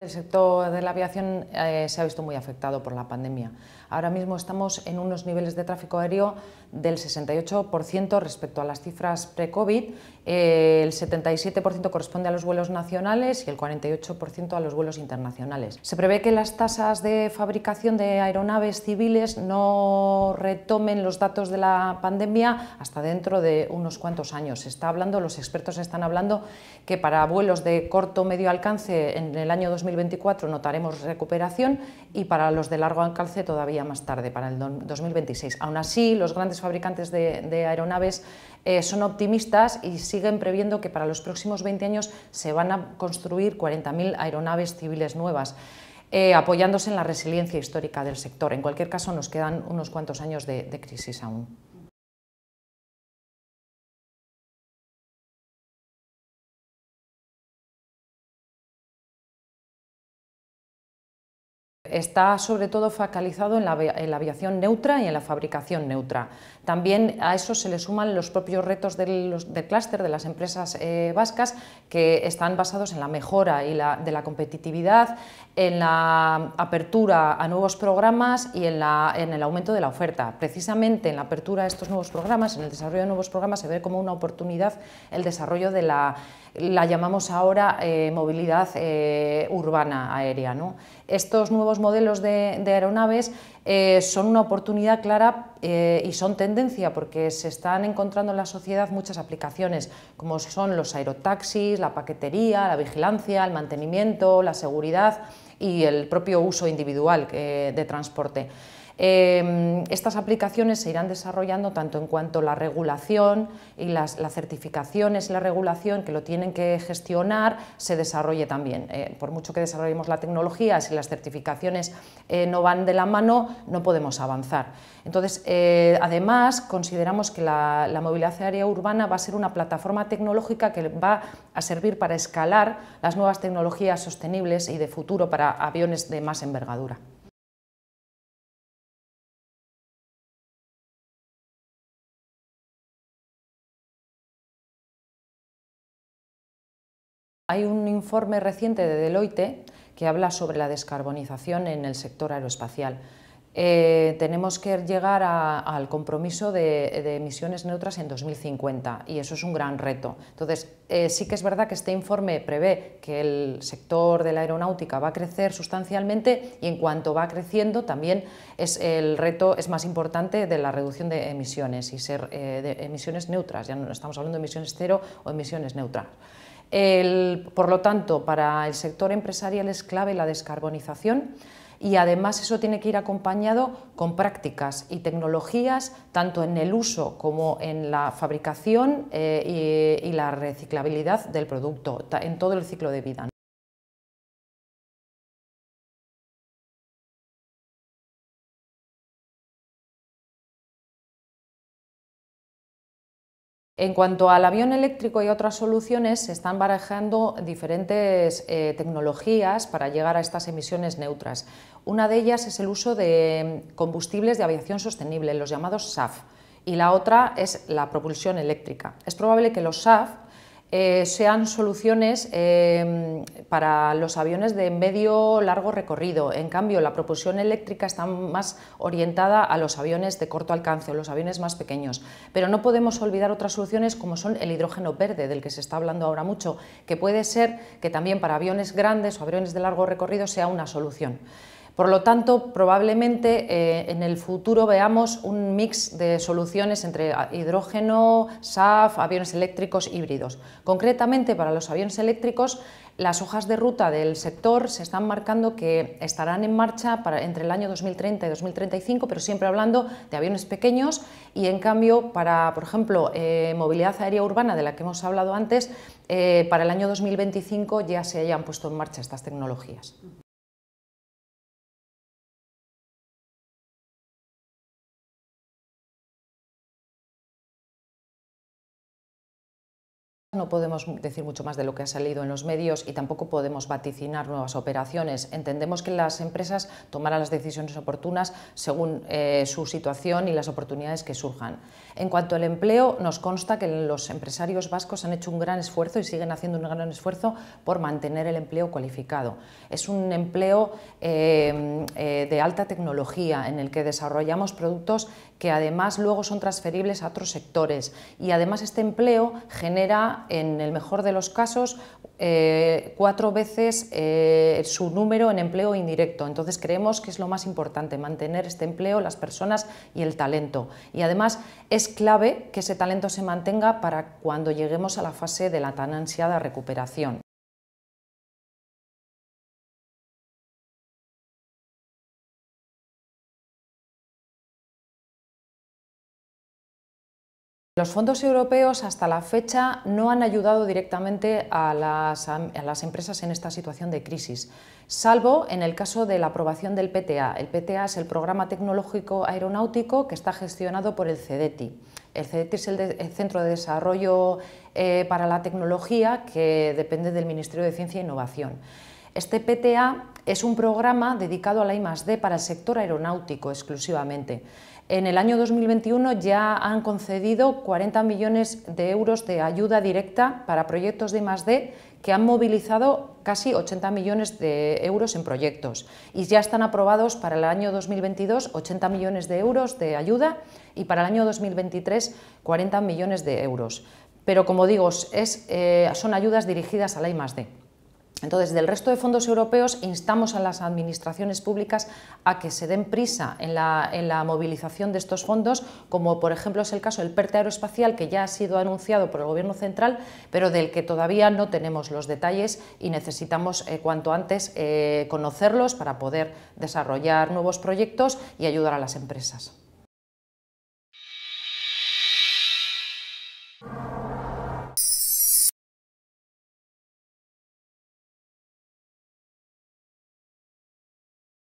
El sector de la aviación eh, se ha visto muy afectado por la pandemia. Ahora mismo estamos en unos niveles de tráfico aéreo del 68% respecto a las cifras pre-COVID, el 77% corresponde a los vuelos nacionales y el 48% a los vuelos internacionales. Se prevé que las tasas de fabricación de aeronaves civiles no retomen los datos de la pandemia hasta dentro de unos cuantos años. está hablando, los expertos están hablando que para vuelos de corto o medio alcance en el año 2024 notaremos recuperación y para los de largo alcance todavía más tarde, para el 2026. Aún así, los grandes fabricantes de, aeronaves eh, son optimistas y siguen previendo que para los próximos 20 años se van a construir 40.000 aeronaves civiles nuevas. Eh, apoyándose en la resiliencia histórica del sector. En cualquier caso, nos quedan unos cuantos años de crisis aún. está sobre todo focalizado en la, aviación neutra y en la fabricación neutra. También a eso se le suman los propios retos del, clúster de las empresas eh, vascas que están basados en la mejora y la, de la competitividad, en la apertura a nuevos programas y en, la, en el aumento de la oferta. Precisamente en la apertura a estos nuevos programas, en el desarrollo de nuevos programas, se ve como una oportunidad el desarrollo de la la llamamos ahora eh, movilidad eh, urbana aérea. ¿no? Estos nuevos modelos de, aeronaves eh, son una oportunidad clara eh, y son tendencia porque se están encontrando en la sociedad muchas aplicaciones, como son los aerotaxis, la paquetería, la vigilancia, el mantenimiento, la seguridad y el propio uso individual eh, de transporte. Em, estas aplicaciones se irán desarrollando tanto en cuanto la regulación y las, certificaciones la regulación que lo tienen que gestionar se desarrolle también. Eh, por mucho que desarrollemos la tecnología, si las certificaciones eh, no van de la mano, no podemos avanzar. Entonces, eh, además, consideramos que la, la movilidad aérea urbana va a ser una plataforma tecnológica que va a servir para escalar las nuevas tecnologías sostenibles y de futuro para aviones de más envergadura. Hay un informe reciente de Deloitte que habla sobre la descarbonización en el sector aeroespacial. Eh, tenemos que llegar al compromiso de, emisiones neutras en 2050 y eso es un gran reto. Entonces, eh, sí que es verdad que este informe prevé que el sector de la aeronáutica va a crecer sustancialmente y en cuanto va creciendo también es el reto es más importante de la reducción de emisiones y ser eh, de emisiones neutras. Ya no estamos hablando de emisiones cero o emisiones neutras por lo tanto, para el sector empresarial es clave la descarbonización y además eso tiene que ir acompañado con prácticas y tecnologías, tanto en el uso como en la fabricación eh, y, la reciclabilidad del producto, en todo el ciclo de vida. En cuanto al avión eléctrico y otras soluciones, se están barajando diferentes eh, tecnologías para llegar a estas emisiones neutras. Una de ellas es el uso de combustibles de aviación sostenible, los llamados SAF, y la otra es la propulsión eléctrica. Es probable que los SAF eh, sean soluciones eh, para los aviones de medio largo recorrido. En cambio, la propulsión eléctrica está más orientada a los aviones de corto alcance, o los aviones más pequeños. Pero no podemos olvidar otras soluciones como son el hidrógeno verde, del que se está hablando ahora mucho, que puede ser que también para aviones grandes o aviones de largo recorrido sea una solución. Por lo tanto, probablemente eh, en el futuro veamos un mix de soluciones entre ah, hidrógeno, SAF, aviones eléctricos híbridos. Concretamente, para los aviones eléctricos, las hojas de ruta del sector se están marcando que estarán en marcha entre el año 2030 y 2035, pero siempre hablando de aviones pequeños y, en cambio, para, por ejemplo, eh, movilidad aérea urbana, de la que hemos hablado antes, eh, para el año 2025 ya se hayan puesto en marcha estas tecnologías. no podemos decir mucho más de lo que ha salido en los medios y tampoco podemos vaticinar nuevas operaciones. Entendemos que las empresas tomarán las decisiones oportunas según eh, su situación y las oportunidades que surjan. En cuanto al empleo, nos consta que los empresarios vascos han hecho un gran esfuerzo y siguen haciendo un gran esfuerzo por mantener el empleo cualificado. Es un empleo eh, eh, de alta tecnología en el que desarrollamos productos que además luego son transferibles a otros sectores. Y además este empleo genera, en el mejor de los casos, eh, cuatro veces eh, su número en empleo indirecto. Entonces creemos que es lo más importante, mantener este empleo, las personas y el talento. Y además es clave que ese talento se mantenga para cuando lleguemos a la fase de la tan ansiada recuperación. Los fondos europeos hasta la fecha no han ayudado directamente a las, empresas en esta situación de crisis, salvo en el caso de la aprobación del PTA. El PTA es el Programa Tecnológico Aeronáutico que está gestionado por el CEDETI. El CEDETI es el, Centro de Desarrollo eh, para la Tecnología que depende del Ministerio de Ciencia e Innovación. Este PTA es un programa dedicado a la I+.D. para el sector aeronáutico exclusivamente. En el año 2021 ya han concedido 40 millones de euros de ayuda directa para proyectos de I+.D. que han movilizado casi 80 millones de euros en proyectos y ya están aprobados para el año 2022 80 millones de euros de ayuda y para el año 2023 40 millones de euros. Pero como digo, es, eh, son ayudas dirigidas a la I+.D. Entonces, del resto de fondos europeos instamos a las administraciones públicas a que se den prisa en la, movilización de estos fondos, como por ejemplo es el caso del PERTE aeroespacial, que ya ha sido anunciado por el Gobierno central, pero del que todavía no tenemos los detalles y necesitamos eh, cuanto antes eh, conocerlos para poder desarrollar nuevos proyectos y ayudar a las empresas.